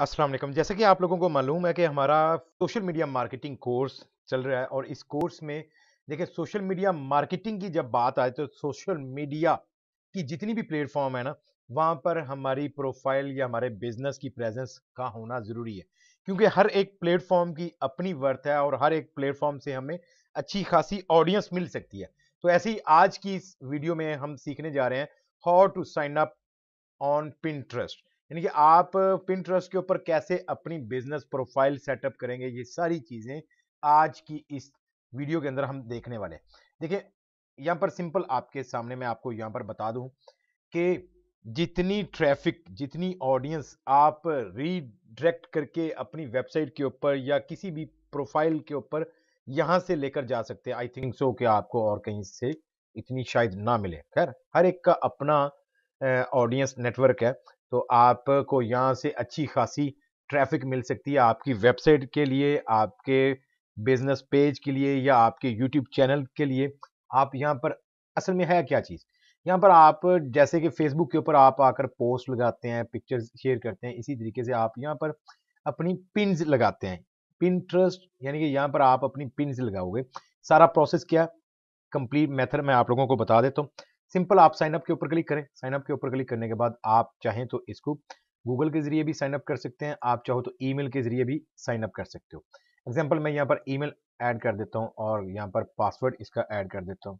असलम जैसे कि आप लोगों को मालूम है कि हमारा सोशल मीडिया मार्केटिंग कोर्स चल रहा है और इस कोर्स में देखिए सोशल मीडिया मार्केटिंग की जब बात आए तो सोशल मीडिया की जितनी भी प्लेटफॉर्म है ना वहाँ पर हमारी प्रोफाइल या हमारे बिजनेस की प्रेजेंस का होना ज़रूरी है क्योंकि हर एक प्लेटफॉर्म की अपनी वर्थ है और हर एक प्लेटफॉर्म से हमें अच्छी खासी ऑडियंस मिल सकती है तो ऐसे ही आज की इस वीडियो में हम सीखने जा रहे हैं how to sign up on Pinterest यानी कि आप पिंट्रस्ट के ऊपर कैसे अपनी बिजनेस प्रोफाइल सेटअप करेंगे ये सारी चीज़ें आज की इस वीडियो के अंदर हम देखने वाले हैं देखिए यहाँ पर सिंपल आपके सामने मैं आपको यहाँ पर बता दू कि जितनी ट्रैफिक जितनी ऑडियंस आप रीडायरेक्ट करके अपनी वेबसाइट के ऊपर या किसी भी प्रोफाइल के ऊपर यहाँ से लेकर जा सकते हैं आई थिंक सो कि आपको और कहीं से इतनी शायद ना मिले खैर हर एक का अपना ऑडियंस नेटवर्क है तो आपको यहाँ से अच्छी खासी ट्रैफिक मिल सकती है आपकी वेबसाइट के लिए आपके बिजनेस पेज के लिए या आपके यूट्यूब चैनल के लिए आप यहाँ पर असल में है क्या चीज़ यहाँ पर आप जैसे कि फेसबुक के ऊपर आप आकर पोस्ट लगाते हैं पिक्चर्स शेयर करते हैं इसी तरीके से आप यहाँ पर अपनी पिनज लगाते हैं पिन ट्रस्ट यानी कि यहाँ पर आप अपनी पिनज लगाओगे सारा प्रोसेस क्या कंप्लीट मेथड मैं आप लोगों को बता देता हूँ सिंपल आप साइनअप के ऊपर क्लिक करें साइनअप के ऊपर क्लिक करने के बाद आप चाहें तो इसको गूगल के जरिए भी साइनअप कर सकते हैं आप चाहो तो ई के जरिए भी साइनअप कर सकते हो एग्जाम्पल मैं यहाँ पर ई ऐड कर देता हूँ और यहाँ पर पासवर्ड इसका ऐड कर देता हूँ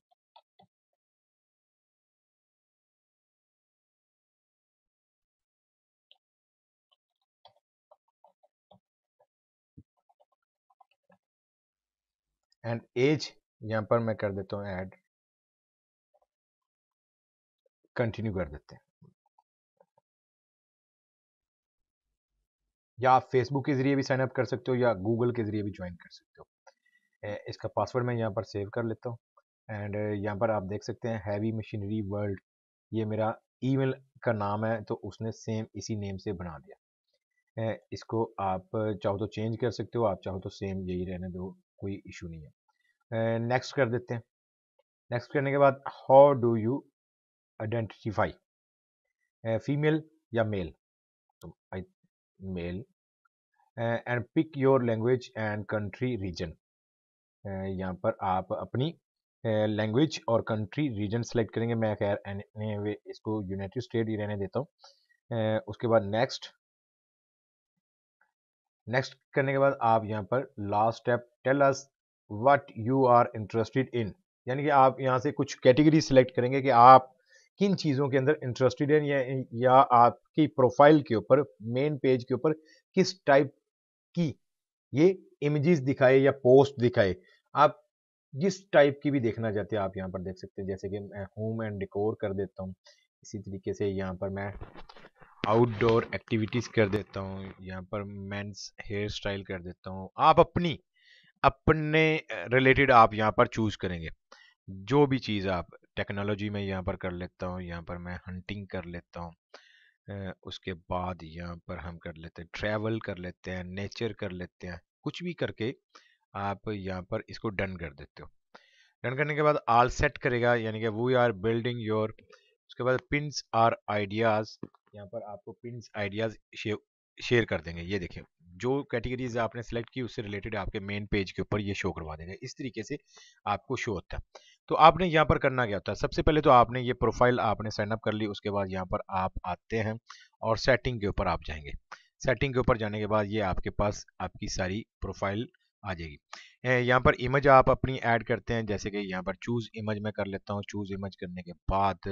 एंड एज यहाँ पर मैं कर देता हूँ ऐड कंटिन्यू कर देते हैं या आप फेसबुक के ज़रिए भी साइन अप कर सकते हो या गूगल के ज़रिए भी ज्वाइन कर सकते हो इसका पासवर्ड मैं यहाँ पर सेव कर लेता हूँ एंड यहाँ पर आप देख सकते हैं हैवी मशीनरी वर्ल्ड ये मेरा ईमेल का नाम है तो उसने सेम इसी नेम से बना दिया इसको आप चाहो तो चेंज कर सकते हो आप चाहो तो सेम यही रहने दो कोई इशू नहीं है नेक्स्ट कर देते हैं नेक्स्ट करने के बाद how do you identify female या मेल तो I male and pick your language and country region यहाँ पर आप अपनी लैंग्वेज eh, और कंट्री रीजन सेलेक्ट करेंगे मैं खैर वे इसको यूनाइटेड स्टेट ही रहने देता हूँ uh, उसके बाद नेक्स्ट नेक्स्ट करने के बाद आप यहाँ पर last step tell us what you are interested in यानी कि आप यहाँ से कुछ कैटेगरी सेलेक्ट करेंगे कि आप किन चीज़ों के अंदर इंटरेस्टेड हैं या या आपकी प्रोफाइल के ऊपर मेन पेज के ऊपर किस टाइप की ये इमेजेस दिखाए या पोस्ट दिखाए आप जिस टाइप की भी देखना चाहते हैं आप यहाँ पर देख सकते हैं जैसे कि मैं होम एंड डेकोर कर देता हूँ इसी तरीके से यहाँ पर मैं आउटडोर एक्टिविटीज़ कर देता हूँ यहाँ पर मेंस हेयर स्टाइल कर देता हूँ आप अपनी अपने रिलेटेड आप यहाँ पर चूज़ करेंगे जो भी चीज़ आप टेक्नोलॉजी में यहाँ पर कर लेता हूँ यहाँ पर मैं हंटिंग कर लेता हूँ उसके बाद यहाँ पर हम कर लेते हैं ट्रैवल कर लेते हैं नेचर कर लेते हैं कुछ भी करके आप यहाँ पर इसको डन कर देते हो डन करने के बाद आल सेट करेगा यानी कि वी आर बिल्डिंग योर उसके बाद पिंस आर आइडियाज़ यहाँ पर आपको पिंस आइडियाज़ शेयर कर देंगे ये देखिए जो कैटेगरीज आपने सेलेक्ट की उससे रिलेटेड आपके मेन पेज के ऊपर ये शो करवा देगा इस तरीके से आपको शो होता है तो आपने यहाँ पर करना क्या होता है सबसे पहले तो आपने ये प्रोफाइल आपने साइनअप कर ली उसके बाद यहाँ पर आप आते हैं और सेटिंग के ऊपर आप जाएंगे सेटिंग के ऊपर जाने के बाद ये आपके पास आपकी सारी प्रोफाइल आ जाएगी यहाँ पर इमेज आप अपनी ऐड करते हैं जैसे कि यहाँ पर चूज़ इमेज मैं कर लेता हूँ चूज़ इमेज करने के बाद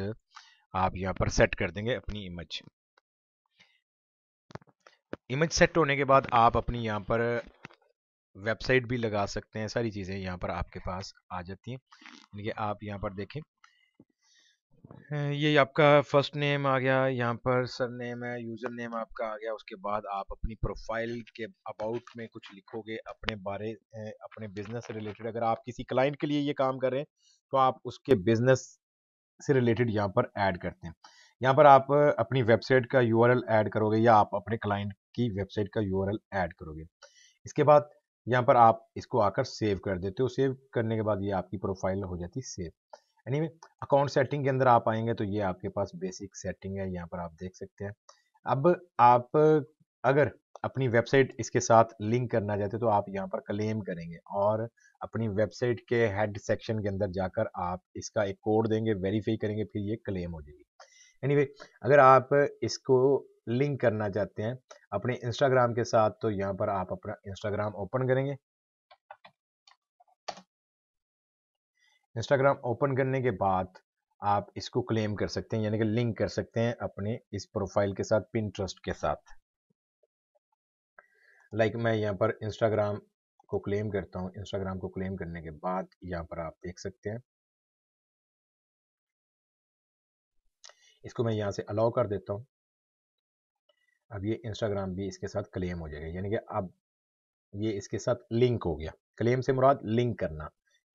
आप यहाँ पर सेट कर देंगे अपनी इमेज इमेज सेट होने के बाद आप अपनी यहाँ पर वेबसाइट भी लगा सकते हैं सारी चीज़ें यहाँ पर आपके पास आ जाती हैं यानी कि आप यहाँ पर देखें ये आपका फर्स्ट नेम आ गया यहाँ पर सर नेम है यूज़र नेम आपका आ गया उसके बाद आप अपनी प्रोफाइल के अबाउट में कुछ लिखोगे अपने बारे अपने बिजनेस से रिलेटेड अगर आप किसी क्लाइंट के लिए ये काम कर रहे हैं तो आप उसके बिजनेस से रिलेटेड यहाँ पर ऐड करते हैं यहाँ पर आप अपनी वेबसाइट का यू ऐड करोगे या आप अपने क्लाइंट की वेबसाइट का यू ऐड करोगे इसके बाद यहाँ पर आप इसको आकर सेव कर देते हो सेव करने के बाद ये आपकी प्रोफाइल हो जाती है सेव एनी अकाउंट सेटिंग के अंदर आप आएंगे तो ये आपके पास बेसिक सेटिंग है यहाँ पर आप देख सकते हैं अब आप अगर अपनी वेबसाइट इसके साथ लिंक करना चाहते हो तो आप यहाँ पर क्लेम करेंगे और अपनी वेबसाइट के हेड सेक्शन के अंदर जाकर आप इसका एक कोड देंगे वेरीफाई करेंगे फिर ये क्लेम हो जाएगी एनीवे anyway, अगर आप इसको लिंक करना चाहते हैं अपने इंस्टाग्राम के साथ तो यहाँ पर आप अपना इंस्टाग्राम ओपन करेंगे इंस्टाग्राम ओपन करने के बाद आप इसको क्लेम कर सकते हैं यानी कि लिंक कर सकते हैं अपने इस प्रोफाइल के साथ पिन ट्रस्ट के साथ लाइक like मैं यहाँ पर इंस्टाग्राम को क्लेम करता हूँ इंस्टाग्राम को क्लेम करने के बाद यहाँ पर आप देख सकते हैं इसको मैं यहाँ से अलाउ कर देता हूँ अब ये इंस्टाग्राम भी इसके साथ क्लेम हो जाएगा यानी कि अब ये इसके साथ लिंक हो गया क्लेम से मुराद लिंक करना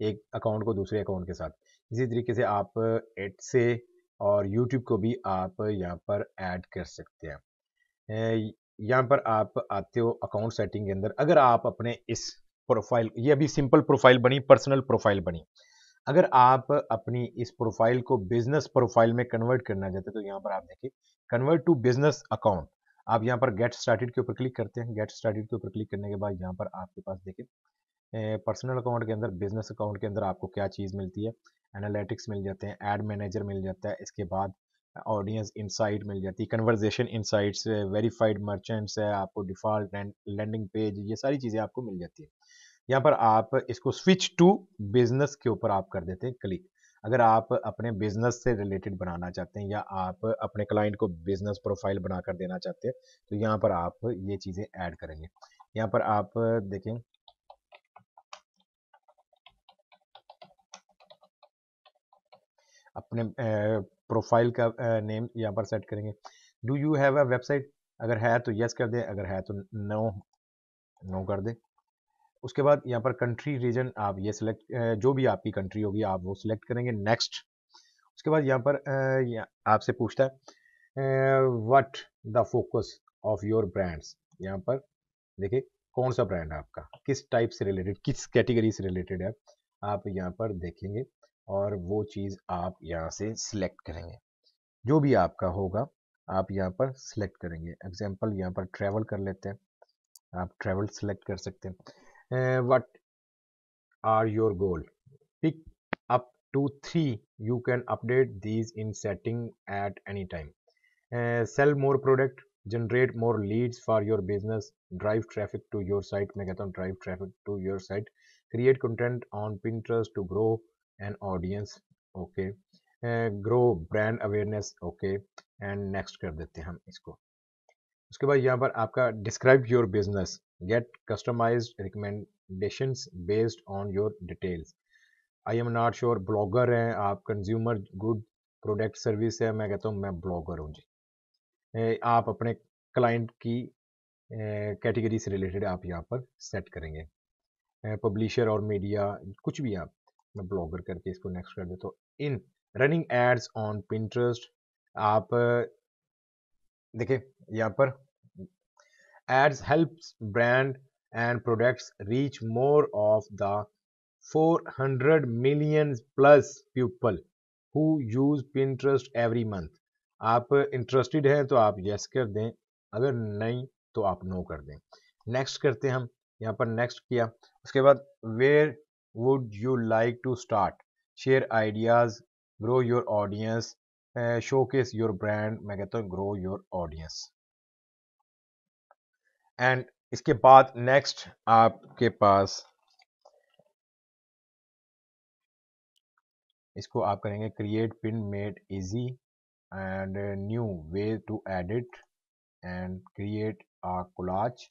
एक अकाउंट को दूसरे अकाउंट के साथ इसी तरीके से आप एड से और यूट्यूब को भी आप यहाँ पर ऐड कर सकते हैं यहाँ पर आप आते हो अकाउंट सेटिंग के अंदर अगर आप अपने इस प्रोफाइल ये अभी सिंपल प्रोफाइल बनी पर्सनल प्रोफाइल बनी अगर आप अपनी इस प्रोफाइल को बिजनेस प्रोफाइल में कन्वर्ट करना चाहते हैं तो यहाँ पर आप देखिए कन्वर्ट टू बिजनेस अकाउंट आप यहाँ पर गेट स्टार्टेड के ऊपर क्लिक करते हैं गेट स्टार्टेड के ऊपर क्लिक करने के बाद यहाँ पर आपके पास देखें पर्सनल अकाउंट के अंदर बिजनेस अकाउंट के अंदर आपको क्या चीज़ मिलती है एनालिटिक्स मिल जाते हैं एड मैनेजर मिल जाता है इसके बाद ऑडियंस इनसाइट मिल जाती है कन्वर्जेशन इनसाइट्स वेरीफाइड मर्चेंट्स है आपको डिफ़ॉल्ट लैंडिंग पेज ये सारी चीज़ें आपको मिल जाती है यहाँ पर आप इसको स्विच टू बिजनेस के ऊपर आप कर देते हैं क्लिक अगर आप अपने बिजनेस से रिलेटेड बनाना चाहते हैं या आप अपने क्लाइंट को बिजनेस प्रोफाइल बनाकर देना चाहते हैं तो यहाँ पर आप ये चीज़ें ऐड करेंगे यहाँ पर आप देखें अपने प्रोफाइल का नेम यहाँ पर सेट करेंगे do you have a website अगर है तो यस कर दे अगर है तो नो नो कर दे उसके बाद यहाँ पर कंट्री रीजन आप ये सिलेक्ट जो भी आपकी कंट्री होगी आप वो सिलेक्ट करेंगे नेक्स्ट उसके बाद यहाँ पर आपसे पूछता है what the focus of your brands यहाँ पर देखिए कौन सा ब्रांड है आपका किस टाइप से रिलेटेड किस कैटेगरी से रिलेटेड है आप यहाँ पर देखेंगे और वो चीज़ आप यहाँ से सिलेक्ट करेंगे जो भी आपका होगा आप यहाँ पर सिलेक्ट करेंगे एग्जाम्पल यहाँ पर ट्रैवल कर लेते हैं आप ट्रैवल सिलेक्ट कर सकते हैं what are your goal pick up to three you can update these in setting at any time uh, sell more product generate more leads for your business drive traffic to your site megathon drive traffic to your site create content on pinterest to grow an audience okay uh, grow brand awareness okay and next कर देते हैं हम इसको उसके बाद यहाँ पर आपका describe your business get customize recommendation based on your details I am not sure blogger हैं आप कंज्यूमर गुड प्रोडक्ट सर्विस है मैं कहता हूँ मैं ब्लॉगर हूँ जी आप अपने क्लाइंट की कैटेगरी से रिलेटेड आप यहाँ पर सेट करेंगे पब्लिशर और मीडिया कुछ भी आप मैं ब्लॉगर करके इसको नेक्स्ट कर देता हूँ in running ads on Pinterest आप देखें यहाँ पर ads helps brand and products reach more of the 400 million plus people who use Pinterest every month. आप इंटरेस्टेड हैं तो आप यस कर दें अगर नहीं तो आप नो कर दें नेक्स्ट करते हैं हम यहाँ पर नेक्स्ट किया उसके बाद where would you like to start share ideas grow your audience showcase your brand मैं कहता हूँ ग्रो योर ऑडियंस एंड इसके बाद नेक्स्ट आपके पास इसको आप करेंगे create pin made easy and new way to edit and create a collage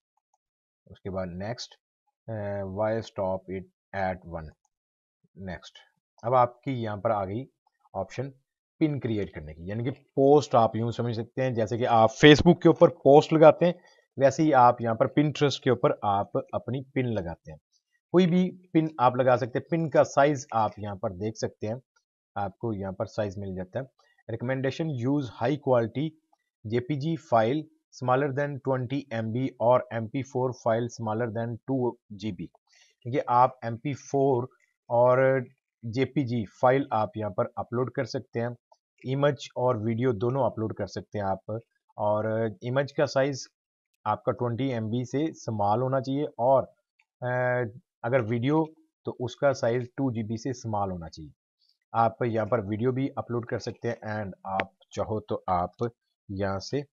उसके बाद next why stop it at one next अब आपकी यहाँ पर आ गई ऑप्शन पिन क्रिएट करने की यानी कि पोस्ट आप यूं समझ सकते हैं जैसे कि आप फेसबुक के ऊपर पोस्ट लगाते हैं वैसे ही आप यहाँ पर पिन ट्रस्ट के ऊपर आप अपनी पिन लगाते हैं कोई भी पिन आप लगा सकते हैं पिन का साइज आप यहाँ पर देख सकते हैं आपको यहाँ पर साइज मिल जाता है recommendation use high quality JPG file smaller than 20 M और M four file smaller than two G क्योंकि आप एम फोर और जेपीजी फाइल आप यहाँ पर अपलोड कर सकते हैं इमेज और वीडियो दोनों अपलोड कर सकते हैं आप और इमेज का साइज़ आपका 20 एम से स्माल होना चाहिए और अगर वीडियो तो उसका साइज़ टू जी से स्माल होना चाहिए आप यहाँ पर वीडियो भी अपलोड कर सकते हैं एंड आप चाहो तो आप यहाँ से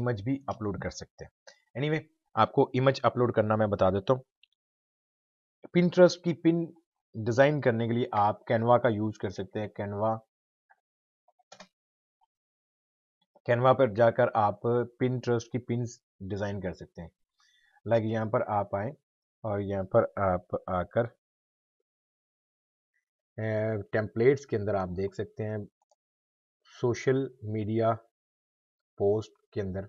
इमेज भी अपलोड कर सकते हैं एनीवे anyway, आपको इमेज अपलोड करना मैं बता देता हूँ ट्रस्ट की पिन डिज़ाइन करने के लिए आप कैनवा का यूज कर सकते हैं कैनवा कैनवा पर जाकर आप पिन ट्रस्ट की पिन डिज़ाइन कर सकते हैं लाइक यहाँ पर आप आए और यहाँ पर आप आकर टेम्पलेट्स के अंदर आप देख सकते हैं सोशल मीडिया पोस्ट के अंदर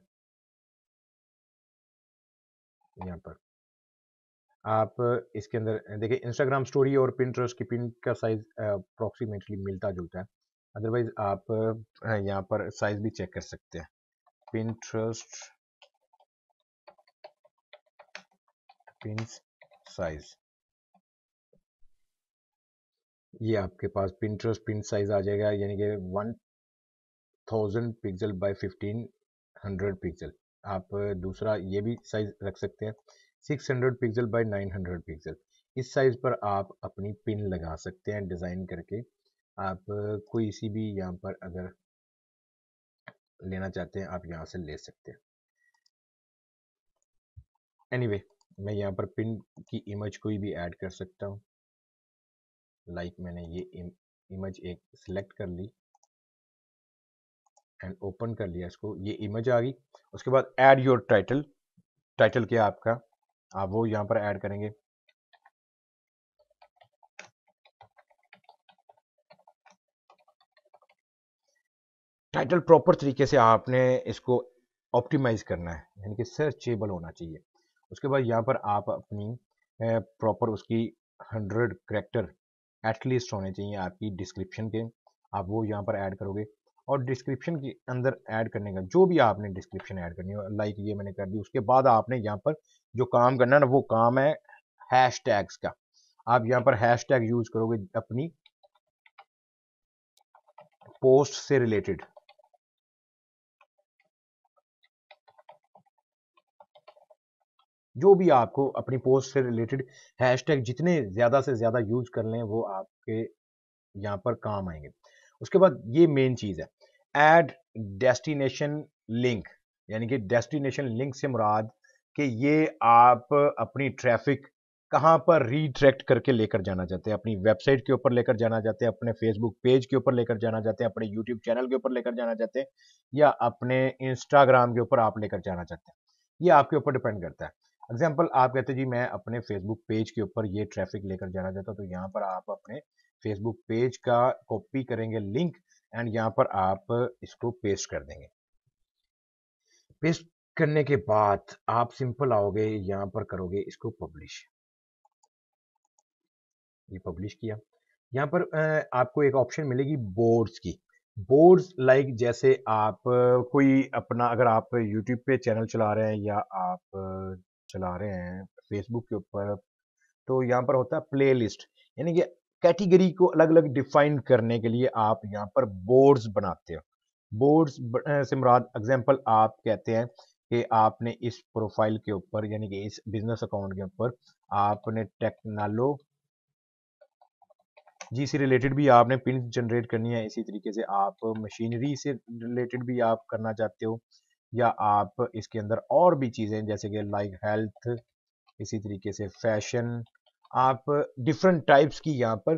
यहाँ पर आप इसके अंदर देखिए इंस्टाग्राम स्टोरी और पिंट्रस्ट की पिन का साइज अप्रोक्सीमेटली मिलता जुलता है अदरवाइज आप यहाँ पर साइज भी चेक कर सकते हैं पिंट्रस्ट पिंस साइज ये आपके पास पिंट्रस पिन साइज आ जाएगा यानी कि one thousand pixel by fifteen hundred pixel आप दूसरा ये भी साइज रख सकते हैं six hundred pixel by nine hundred pixel इस साइज पर आप अपनी पिन लगा सकते हैं डिज़ाइन करके आप कोई सी भी यहाँ पर अगर लेना चाहते हैं आप यहाँ से ले सकते हैं एनीवे anyway, मैं यहाँ पर पिन की इमेज कोई भी ऐड कर सकता हूँ लाइक like मैंने ये इम, इमेज एक सिलेक्ट कर ली एंड ओपन कर लिया इसको ये इमेज आ गई उसके बाद ऐड योर टाइटल टाइटल क्या आपका आप वो यहाँ पर ऐड करेंगे टाइटल प्रॉपर तरीके से आपने इसको ऑप्टिमाइज करना है यानी कि सर्चेबल होना चाहिए उसके बाद यहाँ पर आप अपनी प्रॉपर उसकी हंड्रेड करेक्टर एटलीस्ट होने चाहिए आपकी डिस्क्रिप्शन के आप वो यहाँ पर ऐड करोगे और डिस्क्रिप्शन के अंदर ऐड करने का जो भी आपने डिस्क्रिप्शन ऐड करनी हो लाइक ये मैंने कर दी उसके बाद आपने यहाँ पर जो काम करना है ना वो काम है हैश टैग्स का आप यहाँ पर हैश टैग यूज करोगे अपनी पोस्ट से रिलेटेड जो भी आपको अपनी पोस्ट से रिलेटेड हैशटैग जितने ज़्यादा से ज़्यादा यूज कर लें वो आपके यहाँ पर काम आएंगे उसके बाद ये मेन चीज़ है एड डेस्टिनेशन लिंक यानी कि डेस्टिनेशन लिंक से मुराद कि ये आप अपनी ट्रैफिक कहाँ पर रीट्रैक्ट करके लेकर जाना चाहते हैं अपनी वेबसाइट के ऊपर लेकर जाना चाहते हैं अपने फेसबुक पेज के ऊपर लेकर जाना चाहते हैं अपने यूट्यूब चैनल के ऊपर लेकर जाना चाहते हैं या अपने इंस्टाग्राम के ऊपर आप लेकर जाना चाहते हैं ये आपके ऊपर डिपेंड करता है एग्जाम्पल आप कहते जी मैं अपने फेसबुक पेज के ऊपर ये ट्रैफिक लेकर जाना चाहता हूँ तो यहाँ पर आप अपने फेसबुक पेज का कॉपी करेंगे लिंक एंड यहाँ पर आप इसको पेस्ट कर देंगे पेस्ट करने के बाद आप सिंपल आओगे यहाँ पर करोगे इसको पब्लिश ये पब्लिश किया यहाँ पर आपको एक ऑप्शन मिलेगी बोर्ड्स की बोर्ड्स लाइक like जैसे आप कोई अपना अगर आप यूट्यूब पे चैनल चला रहे हैं या आप चला रहे हैं फेसबुक के ऊपर तो यहाँ पर होता है प्ले यानी कि कैटेगरी को अलग अलग डिफाइन करने के लिए आप यहाँ पर बोर्ड्स बनाते हो बोर्ड्स से मुराद एग्जाम्पल आप कहते हैं कि आपने इस प्रोफाइल के ऊपर यानी कि इस बिजनेस अकाउंट के ऊपर आपने टेक्नालो जी से रिलेटेड भी आपने पिन जनरेट करनी है इसी तरीके से आप मशीनरी से रिलेटेड भी आप करना चाहते हो या आप इसके अंदर और भी चीज़ें जैसे कि लाइक हेल्थ इसी तरीके से फैशन आप डिफरेंट टाइप्स की यहाँ पर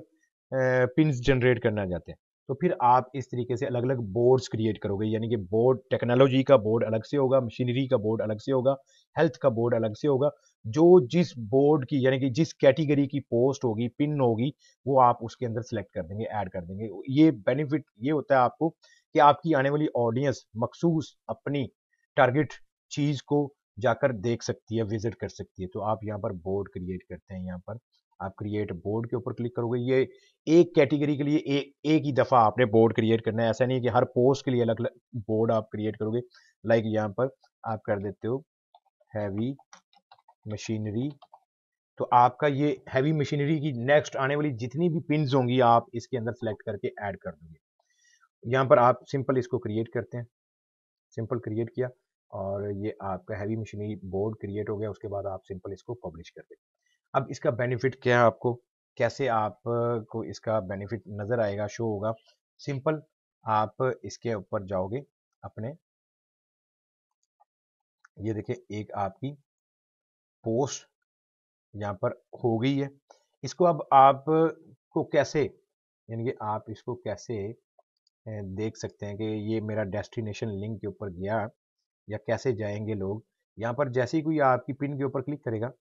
पिन जनरेट करना चाहते हैं तो फिर आप इस तरीके से अलग अलग बोर्ड्स क्रिएट करोगे यानी कि बोर्ड टेक्नोलॉजी का बोर्ड अलग से होगा मशीनरी का बोर्ड अलग से होगा हेल्थ का बोर्ड अलग से होगा जो जिस बोर्ड की यानी कि जिस कैटेगरी की पोस्ट होगी पिन होगी वो आप उसके अंदर सेलेक्ट कर देंगे ऐड कर देंगे ये बेनिफिट ये होता है आपको कि आपकी आने वाली ऑडियंस मखसूस अपनी टारगेट चीज़ को जाकर देख सकती है विजिट कर सकती है तो आप यहाँ पर बोर्ड क्रिएट करते हैं यहाँ पर आप क्रिएट बोर्ड के ऊपर क्लिक करोगे ये एक कैटेगरी के लिए ए, एक ही दफ़ा आपने बोर्ड क्रिएट करना है ऐसा नहीं है कि हर पोस्ट के लिए अलग अलग बोर्ड आप क्रिएट करोगे लाइक यहाँ पर आप कर देते हो हैवी मशीनरी तो आपका ये हैवी मशीनरी की नेक्स्ट आने वाली जितनी भी पिन होंगी आप इसके अंदर सेलेक्ट करके ऐड कर दोगे यहाँ पर आप सिंपल इसको क्रिएट करते हैं सिंपल क्रिएट किया और ये आपका हैवी मशीनरी बोर्ड क्रिएट हो गया उसके बाद आप सिंपल इसको पब्लिश कर दें अब इसका बेनिफिट क्या है आपको कैसे आपको इसका बेनिफिट नज़र आएगा शो होगा सिंपल आप इसके ऊपर जाओगे अपने ये देखें एक आपकी पोस्ट यहाँ पर हो गई है इसको अब आप को कैसे यानी कि आप इसको कैसे देख सकते हैं कि ये मेरा डेस्टिनेशन लिंक के ऊपर गया या कैसे जाएंगे लोग यहाँ पर जैसे ही कोई आपकी पिन के ऊपर क्लिक करेगा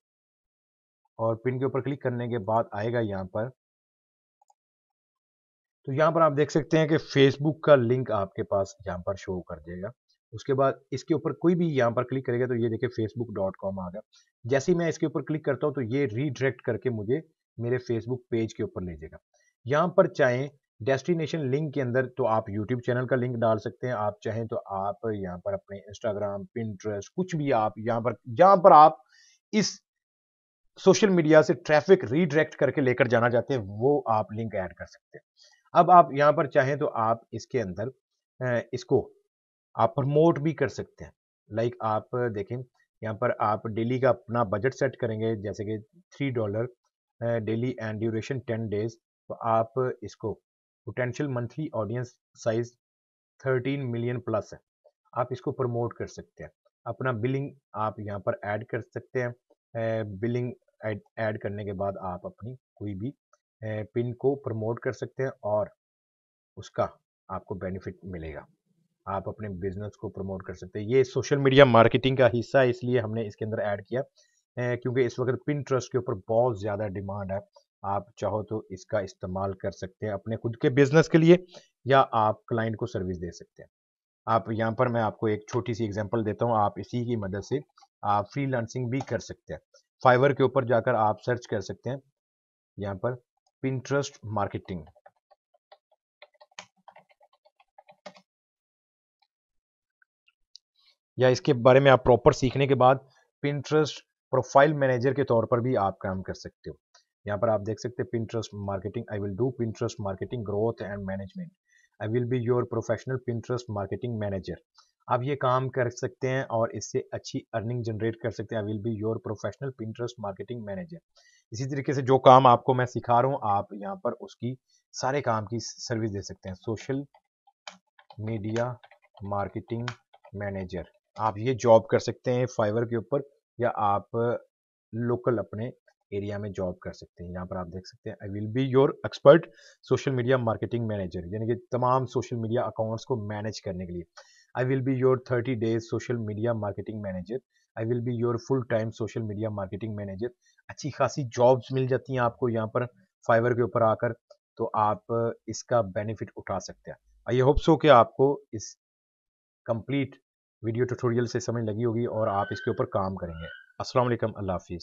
और पिन के ऊपर क्लिक करने के बाद आएगा यहाँ पर तो यहाँ पर आप देख सकते हैं कि फेसबुक का लिंक आपके पास यहाँ पर शो कर देगा उसके बाद इसके ऊपर कोई भी यहाँ पर क्लिक करेगा तो ये देखिए फेसबुक डॉट कॉम आ गया जैसे ही मैं इसके ऊपर क्लिक करता हूँ तो ये रीडायरेक्ट करके मुझे मेरे फेसबुक पेज के ऊपर ले जाएगा यहाँ पर चाहें डेस्टिनेशन लिंक के अंदर तो आप यूट्यूब चैनल का लिंक डाल सकते हैं आप चाहें तो आप यहाँ पर अपने इंस्टाग्राम पिंट्रेस्ट कुछ भी आप यहाँ पर जहाँ पर आप इस सोशल मीडिया से ट्रैफिक रीडायरेक्ट करके लेकर जाना चाहते हैं वो आप लिंक ऐड कर सकते हैं अब आप यहाँ पर चाहें तो आप इसके अंदर इसको आप प्रमोट भी कर सकते हैं लाइक आप देखें यहाँ पर आप डेली का अपना बजट सेट करेंगे जैसे कि three dollar daily and duration ten days तो आप इसको potential monthly audience size 13 million plus है आप इसको प्रमोट कर सकते हैं अपना बिलिंग आप यहाँ पर ऐड कर सकते हैं बिलिंग ऐड करने के बाद आप अपनी कोई भी पिन को प्रमोट कर सकते हैं और उसका आपको बेनिफिट मिलेगा आप अपने बिजनेस को प्रमोट कर सकते हैं ये सोशल मीडिया मार्केटिंग का हिस्सा है इसलिए हमने इसके अंदर ऐड किया क्योंकि इस वक्त पिन ट्रस्ट के ऊपर बहुत ज़्यादा डिमांड है आप चाहो तो इसका इस्तेमाल कर सकते हैं अपने खुद के बिजनेस के लिए या आप क्लाइंट को सर्विस दे सकते हैं आप यहाँ पर मैं आपको एक छोटी सी एग्जांपल देता हूँ आप इसी की मदद से आप फ्रीलांसिंग भी कर सकते हैं फाइवर के ऊपर जाकर आप सर्च कर सकते हैं यहाँ पर पिंट्रस्ट मार्केटिंग या इसके बारे में आप प्रॉपर सीखने के बाद पिंट्रस्ट प्रोफाइल मैनेजर के तौर पर भी आप काम कर सकते हो यहाँ पर आप देख सकते हैं Pinterest marketing I will do Pinterest marketing growth and management I will be your professional Pinterest marketing manager आप ये काम कर सकते हैं और इससे अच्छी अर्निंग जनरेट कर सकते हैं I will be your professional Pinterest marketing manager इसी तरीके से जो काम आपको मैं सिखा रहा हूँ आप यहाँ पर उसकी सारे काम की सर्विस दे सकते हैं सोशल मीडिया मार्केटिंग मैनेजर आप ये जॉब कर सकते हैं फाइवर के ऊपर या आप लोकल अपने एरिया में जॉब कर सकते हैं यहाँ पर आप देख सकते हैं I will be your expert social media marketing manager यानी कि तमाम सोशल मीडिया अकाउंट्स को मैनेज करने के लिए I will be your thirty days social media marketing manager I will be your full time social media marketing manager अच्छी खासी jobs मिल जाती हैं आपको यहाँ पर फाइवर के ऊपर आकर तो आप इसका बेनिफिट उठा सकते हैं आई होप सो कि आपको इस कंप्लीट वीडियो ट्यूटोरियल से समझ लगी होगी और आप इसके ऊपर काम करेंगे अस्सलाम वालेकुम अल्लाह हाफिज़